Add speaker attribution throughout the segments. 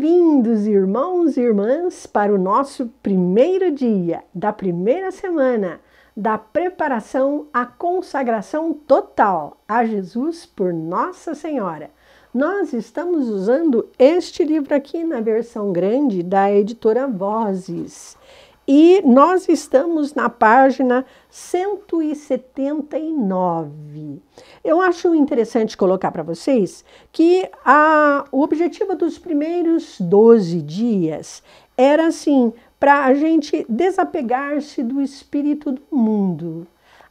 Speaker 1: Bem-vindos, irmãos e irmãs, para o nosso primeiro dia da primeira semana da preparação à consagração total a Jesus por Nossa Senhora. Nós estamos usando este livro aqui na versão grande da editora Vozes. E nós estamos na página 179. Eu acho interessante colocar para vocês que a, o objetivo dos primeiros 12 dias era assim, para a gente desapegar-se do espírito do mundo.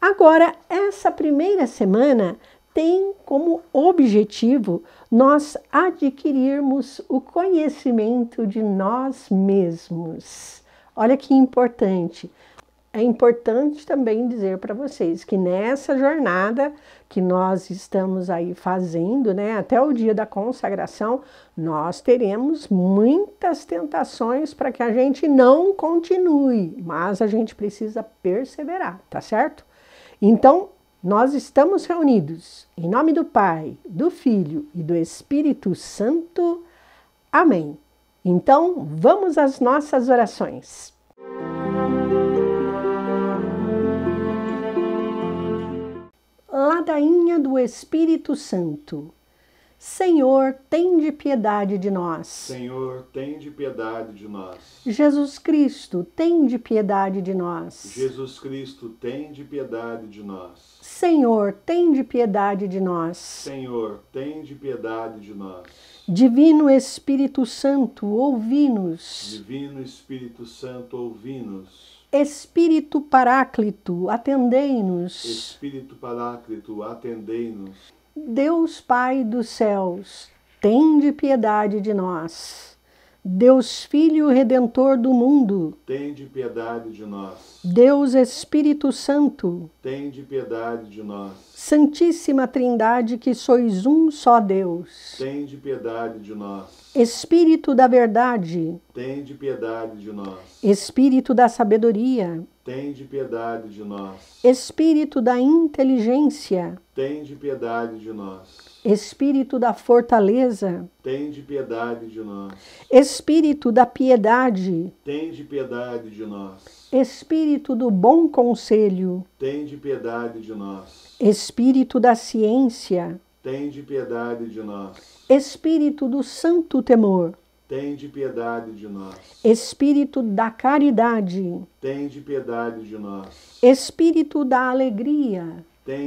Speaker 1: Agora, essa primeira semana tem como objetivo nós adquirirmos o conhecimento de nós mesmos. Olha que importante. É importante também dizer para vocês que nessa jornada que nós estamos aí fazendo, né, até o dia da consagração, nós teremos muitas tentações para que a gente não continue, mas a gente precisa perseverar, tá certo? Então, nós estamos reunidos em nome do Pai, do Filho e do Espírito Santo. Amém. Então, vamos às nossas orações. Ladainha do Espírito Santo Senhor, tende piedade de nós.
Speaker 2: Senhor, tende piedade de nós.
Speaker 1: Jesus Cristo, tende piedade de nós.
Speaker 2: Jesus Cristo, tende piedade de nós.
Speaker 1: Senhor, tende piedade de nós.
Speaker 2: Senhor, tende piedade de nós.
Speaker 1: Divino Espírito Santo, ouvi-nos.
Speaker 2: Divino Espírito Santo, ouvi-nos.
Speaker 1: Espírito Paráclito, atendei-nos.
Speaker 2: Espírito Paráclito, atendei-nos.
Speaker 1: Deus Pai dos céus, tende piedade de nós. Deus Filho Redentor do mundo,
Speaker 2: Tem de piedade de nós.
Speaker 1: Deus Espírito Santo,
Speaker 2: Tem de piedade de nós.
Speaker 1: Santíssima Trindade, que sois um só Deus,
Speaker 2: Tem de piedade de nós.
Speaker 1: Espírito da Verdade,
Speaker 2: Tem de piedade de nós.
Speaker 1: Espírito da Sabedoria,
Speaker 2: Tem de piedade de nós.
Speaker 1: Espírito da Inteligência,
Speaker 2: Tem de piedade de nós.
Speaker 1: Espírito da fortaleza,
Speaker 2: de piedade de nós.
Speaker 1: Espírito da piedade,
Speaker 2: de piedade de nós.
Speaker 1: Espírito do bom conselho,
Speaker 2: de piedade de nós.
Speaker 1: Espírito da ciência,
Speaker 2: de piedade de nós.
Speaker 1: Espírito do santo temor,
Speaker 2: de piedade de nós.
Speaker 1: Espírito da caridade,
Speaker 2: de piedade de nós.
Speaker 1: Espírito da alegria,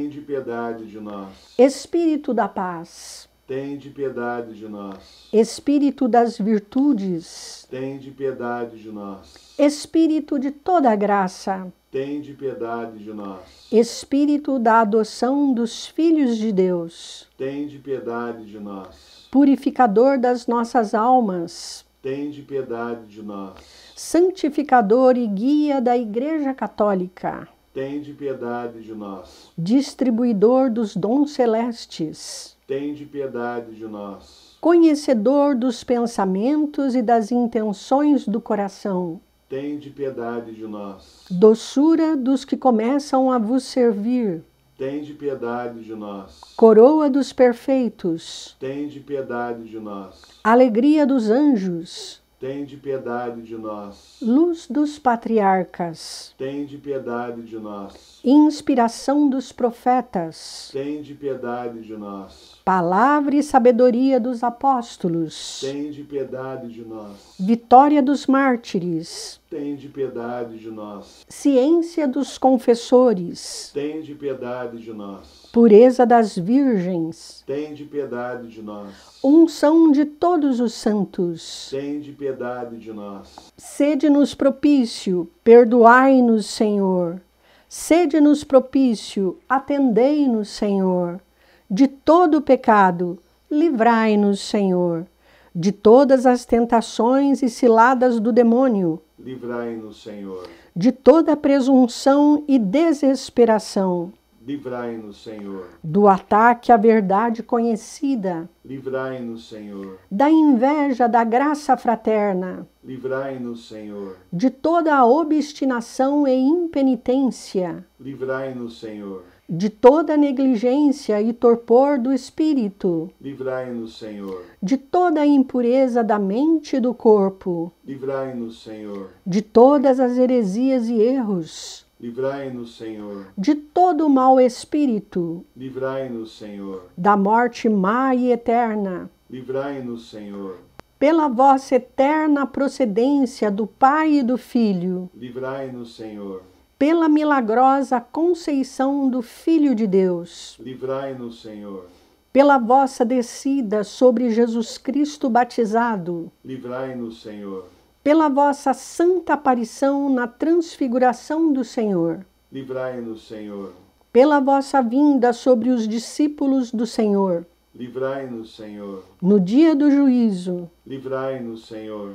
Speaker 2: de piedade de nós.
Speaker 1: Espírito da paz.
Speaker 2: Tem de piedade de nós.
Speaker 1: Espírito das virtudes.
Speaker 2: Tem de piedade de nós.
Speaker 1: Espírito de toda graça.
Speaker 2: Tem de piedade de nós.
Speaker 1: Espírito da adoção dos filhos de Deus.
Speaker 2: Tem de piedade de nós.
Speaker 1: Purificador das nossas almas.
Speaker 2: Tem de piedade de nós.
Speaker 1: Santificador e guia da Igreja Católica
Speaker 2: tem de piedade de nós.
Speaker 1: Distribuidor dos dons celestes.
Speaker 2: tem de piedade de nós.
Speaker 1: Conhecedor dos pensamentos e das intenções do coração.
Speaker 2: tem de piedade de nós.
Speaker 1: Doçura dos que começam a vos servir.
Speaker 2: tem de piedade de nós.
Speaker 1: Coroa dos perfeitos.
Speaker 2: tem de piedade de nós.
Speaker 1: Alegria dos anjos
Speaker 2: de piedade de nós.
Speaker 1: Luz dos patriarcas.
Speaker 2: Tende piedade de nós.
Speaker 1: Inspiração dos profetas.
Speaker 2: Tende piedade de nós.
Speaker 1: Palavra e sabedoria dos apóstolos.
Speaker 2: Tende piedade de nós.
Speaker 1: Vitória dos mártires.
Speaker 2: Tende piedade de nós.
Speaker 1: Ciência dos confessores.
Speaker 2: Tende piedade de nós
Speaker 1: pureza das virgens.
Speaker 2: Tende piedade de nós.
Speaker 1: Unção de todos os santos.
Speaker 2: Tende piedade de nós.
Speaker 1: Sede-nos propício, perdoai-nos, Senhor. Sede-nos propício, atendei-nos, Senhor. De todo pecado, livrai-nos, Senhor. De todas as tentações e ciladas do demônio,
Speaker 2: livrai-nos, Senhor.
Speaker 1: De toda presunção e desesperação,
Speaker 2: Livrai-nos, Senhor.
Speaker 1: Do ataque à verdade conhecida.
Speaker 2: Livrai-nos, Senhor.
Speaker 1: Da inveja da graça fraterna.
Speaker 2: Livrai-nos, Senhor.
Speaker 1: De toda a obstinação e impenitência.
Speaker 2: Livrai-nos, Senhor.
Speaker 1: De toda negligência e torpor do espírito.
Speaker 2: Livrai-nos, Senhor.
Speaker 1: De toda impureza da mente e do corpo.
Speaker 2: Livrai-nos, Senhor.
Speaker 1: De todas as heresias e erros.
Speaker 2: Livrai-nos, Senhor, de
Speaker 1: todo mau espírito.
Speaker 2: Livrai-nos, Senhor,
Speaker 1: da morte má e eterna.
Speaker 2: Livrai-nos, Senhor,
Speaker 1: pela vossa eterna procedência do Pai e do Filho.
Speaker 2: Livrai-nos, Senhor,
Speaker 1: pela milagrosa conceição do Filho de Deus.
Speaker 2: Livrai-nos, Senhor,
Speaker 1: pela vossa descida sobre Jesus Cristo batizado.
Speaker 2: Livrai-nos, Senhor
Speaker 1: pela vossa santa aparição na transfiguração do Senhor.
Speaker 2: Livrai-nos, Senhor.
Speaker 1: Pela vossa vinda sobre os discípulos do Senhor.
Speaker 2: Livrai-nos, Senhor.
Speaker 1: No dia do juízo.
Speaker 2: Livrai-nos, Senhor.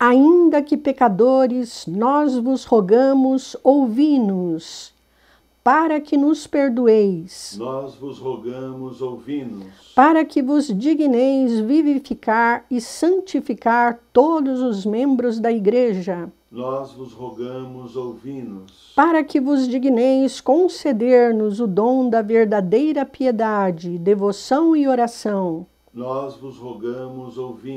Speaker 1: Ainda que pecadores, nós vos rogamos, ouvi-nos para que nos perdoeis.
Speaker 2: Nós vos rogamos, ouvi
Speaker 1: Para que vos digneis vivificar e santificar todos os membros da Igreja.
Speaker 2: Nós vos rogamos, ouvi
Speaker 1: Para que vos digneis conceder-nos o dom da verdadeira piedade, devoção e oração.
Speaker 2: Nós vos rogamos, ouvi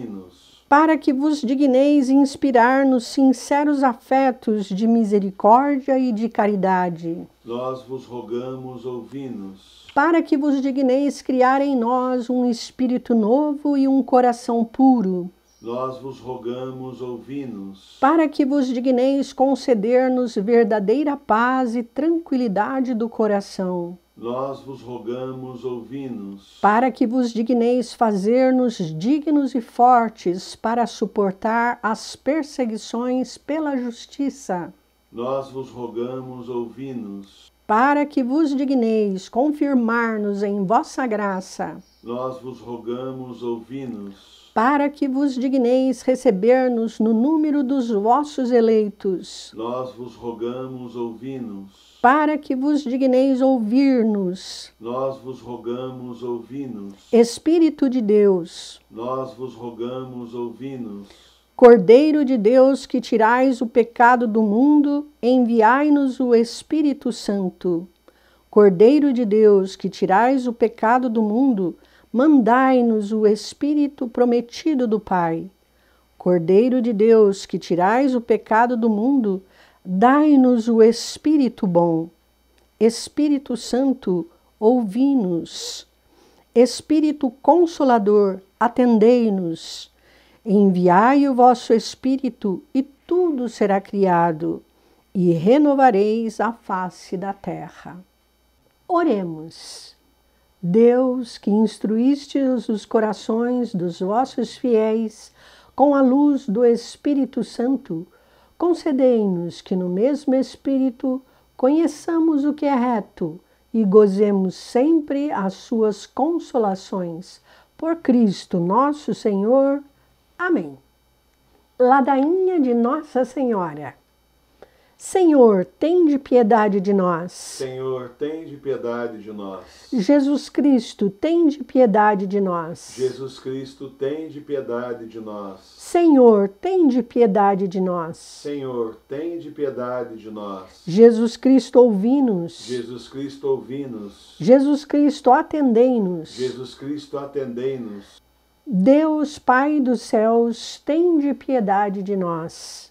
Speaker 1: para que vos digneis inspirar nos sinceros afetos de misericórdia e de caridade.
Speaker 2: Nós vos rogamos, ouvi-nos.
Speaker 1: Para que vos digneis criar em nós um espírito novo e um coração puro.
Speaker 2: Nós vos rogamos, ouvi-nos.
Speaker 1: Para que vos digneis conceder-nos verdadeira paz e tranquilidade do coração
Speaker 2: nós vos rogamos, ouvi-nos.
Speaker 1: Para que vos digneis fazer-nos dignos e fortes para suportar as perseguições pela justiça.
Speaker 2: Nós vos rogamos, ouvi-nos.
Speaker 1: Para que vos digneis confirmar-nos em vossa graça
Speaker 2: nós vos rogamos, ouvi-nos.
Speaker 1: Para que vos digneis receber-nos no número dos vossos eleitos.
Speaker 2: Nós vos rogamos, ouvi-nos.
Speaker 1: Para que vos digneis ouvir-nos.
Speaker 2: Nós vos rogamos, ouvi-nos.
Speaker 1: Espírito de Deus.
Speaker 2: Nós vos rogamos, ouvi-nos.
Speaker 1: Cordeiro de Deus, que tirais o pecado do mundo, enviai-nos o Espírito Santo. Cordeiro de Deus, que tirais o pecado do mundo, mandai-nos o Espírito prometido do Pai. Cordeiro de Deus, que tirais o pecado do mundo, dai-nos o Espírito bom. Espírito Santo, ouvi-nos. Espírito Consolador, atendei-nos. Enviai o vosso Espírito e tudo será criado, e renovareis a face da terra. Oremos. Deus, que instruístes os corações dos vossos fiéis com a luz do Espírito Santo, concedei-nos que no mesmo Espírito conheçamos o que é reto e gozemos sempre as suas consolações. Por Cristo nosso Senhor. Amém. Ladainha de Nossa Senhora. Senhor, tem de piedade de nós.
Speaker 2: Senhor, tem de piedade de nós.
Speaker 1: Jesus Cristo, tem de piedade de nós.
Speaker 2: Jesus Cristo, tem de piedade de nós.
Speaker 1: Senhor, tem de piedade de nós.
Speaker 2: Senhor, tem de piedade de nós. Jesus
Speaker 1: Cristo, ouvi-nos.
Speaker 2: Jesus Cristo, ouvi-nos.
Speaker 1: Jesus Cristo, atendei-nos.
Speaker 2: Jesus Cristo, atendei-nos.
Speaker 1: Deus, Pai dos céus, tem de piedade de nós.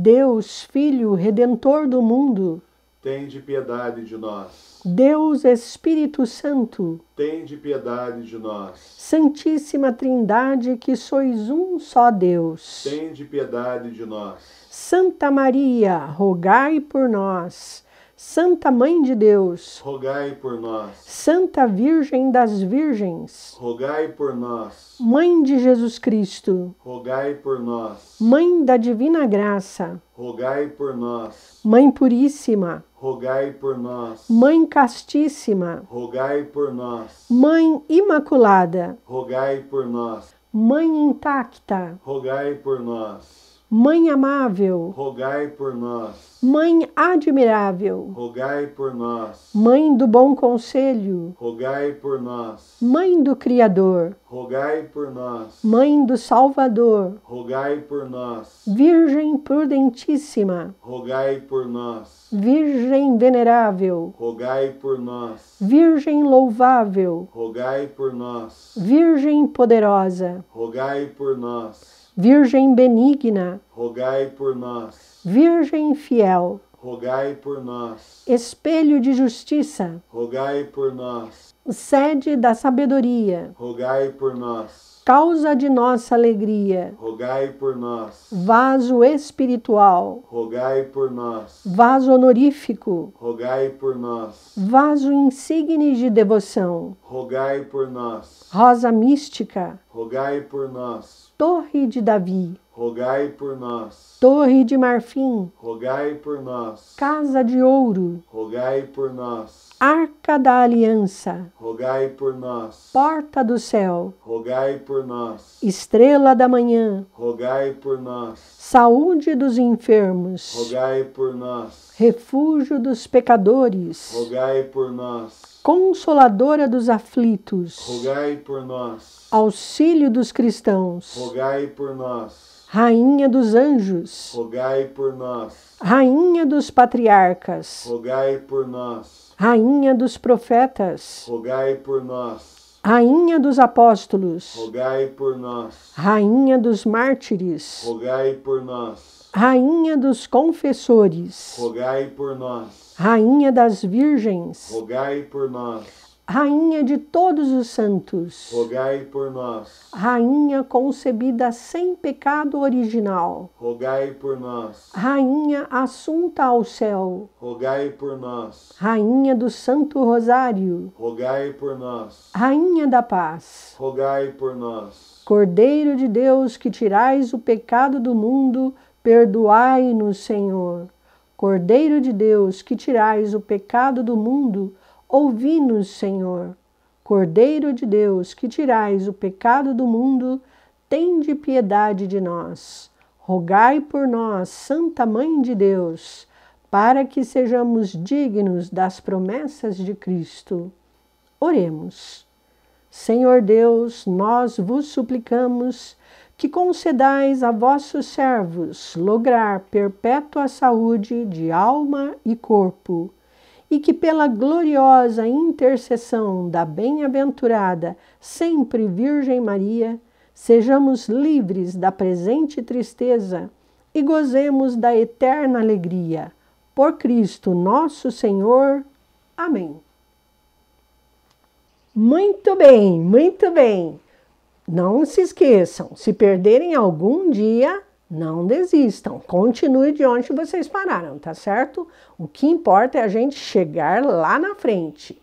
Speaker 1: Deus, Filho, Redentor do mundo,
Speaker 2: tem de piedade de nós.
Speaker 1: Deus Espírito Santo,
Speaker 2: tem de piedade de nós.
Speaker 1: Santíssima Trindade, que sois um só Deus,
Speaker 2: tem de piedade de nós.
Speaker 1: Santa Maria, rogai por nós. Santa Mãe de Deus,
Speaker 2: rogai por nós.
Speaker 1: Santa Virgem das Virgens,
Speaker 2: rogai por nós.
Speaker 1: Mãe de Jesus Cristo,
Speaker 2: rogai por nós.
Speaker 1: Mãe da Divina Graça,
Speaker 2: rogai por nós.
Speaker 1: Mãe Puríssima,
Speaker 2: rogai por nós.
Speaker 1: Mãe Castíssima,
Speaker 2: rogai por nós.
Speaker 1: Mãe Imaculada,
Speaker 2: rogai por nós.
Speaker 1: Mãe Intacta,
Speaker 2: rogai por nós.
Speaker 1: Mãe amável,
Speaker 2: rogai por nós.
Speaker 1: Mãe admirável,
Speaker 2: rogai por nós.
Speaker 1: Mãe do bom conselho,
Speaker 2: rogai por nós. Mãe do Criador, rogai por nós. Mãe
Speaker 1: do Salvador,
Speaker 2: rogai por nós.
Speaker 1: Virgem prudentíssima,
Speaker 2: rogai por nós.
Speaker 1: Virgem venerável,
Speaker 2: rogai por nós.
Speaker 1: Virgem louvável,
Speaker 2: rogai por nós.
Speaker 1: Virgem poderosa,
Speaker 2: rogai por nós.
Speaker 1: Virgem benigna,
Speaker 2: rogai por nós.
Speaker 1: Virgem fiel,
Speaker 2: rogai por nós.
Speaker 1: Espelho de justiça,
Speaker 2: rogai por nós.
Speaker 1: Sede da sabedoria,
Speaker 2: rogai por nós.
Speaker 1: Causa de nossa alegria,
Speaker 2: rogai por nós.
Speaker 1: Vaso espiritual,
Speaker 2: rogai por nós.
Speaker 1: Vaso honorífico,
Speaker 2: rogai por nós.
Speaker 1: Vaso insigne de devoção,
Speaker 2: rogai por nós.
Speaker 1: Rosa mística,
Speaker 2: rogai por nós
Speaker 1: Torre de Davi,
Speaker 2: rogai por nós.
Speaker 1: Torre de marfim,
Speaker 2: rogai por nós. Casa de ouro, rogai por nós.
Speaker 1: Arca da Aliança,
Speaker 2: rogai por nós. Porta do céu, rogai por nós.
Speaker 1: Estrela da manhã,
Speaker 2: rogai por nós.
Speaker 1: Saúde dos enfermos,
Speaker 2: rogai por nós.
Speaker 1: Refúgio dos pecadores,
Speaker 2: rogai por nós.
Speaker 1: Consoladora dos aflitos, rogai
Speaker 2: por nós
Speaker 1: auxílio dos cristãos.
Speaker 2: Rogai por nós.
Speaker 1: Rainha dos anjos.
Speaker 2: Rogai por nós.
Speaker 1: Rainha dos patriarcas.
Speaker 2: Rogai por nós.
Speaker 1: Rainha dos profetas.
Speaker 2: Rogai por nós.
Speaker 1: Rainha dos apóstolos.
Speaker 2: Rogai por nós.
Speaker 1: Rainha dos mártires.
Speaker 2: Rogai por nós.
Speaker 1: Rainha dos confessores.
Speaker 2: Rogai por nós.
Speaker 1: Rainha das virgens.
Speaker 2: Rogai por nós.
Speaker 1: Rainha de todos os santos,
Speaker 2: rogai por nós.
Speaker 1: Rainha concebida sem pecado original,
Speaker 2: rogai por nós.
Speaker 1: Rainha assunta ao céu,
Speaker 2: rogai por nós.
Speaker 1: Rainha do Santo Rosário,
Speaker 2: rogai por nós.
Speaker 1: Rainha da Paz,
Speaker 2: rogai por nós.
Speaker 1: Cordeiro de Deus que tirais o pecado do mundo, perdoai-nos, Senhor. Cordeiro de Deus que tirais o pecado do mundo, Ouvi-nos, Senhor. Cordeiro de Deus, que tirais o pecado do mundo, tende piedade de nós. Rogai por nós, Santa Mãe de Deus, para que sejamos dignos das promessas de Cristo. Oremos. Senhor Deus, nós vos suplicamos que concedais a vossos servos lograr perpétua saúde de alma e corpo e que, pela gloriosa intercessão da bem-aventurada sempre Virgem Maria, sejamos livres da presente tristeza e gozemos da eterna alegria. Por Cristo nosso Senhor. Amém. Muito bem, muito bem. Não se esqueçam, se perderem algum dia, não desistam, continue de onde vocês pararam, tá certo? O que importa é a gente chegar lá na frente.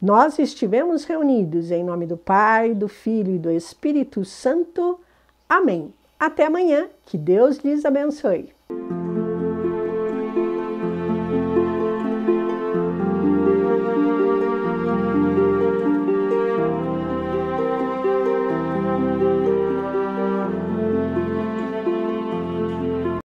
Speaker 1: Nós estivemos reunidos em nome do Pai, do Filho e do Espírito Santo. Amém. Até amanhã, que Deus lhes abençoe.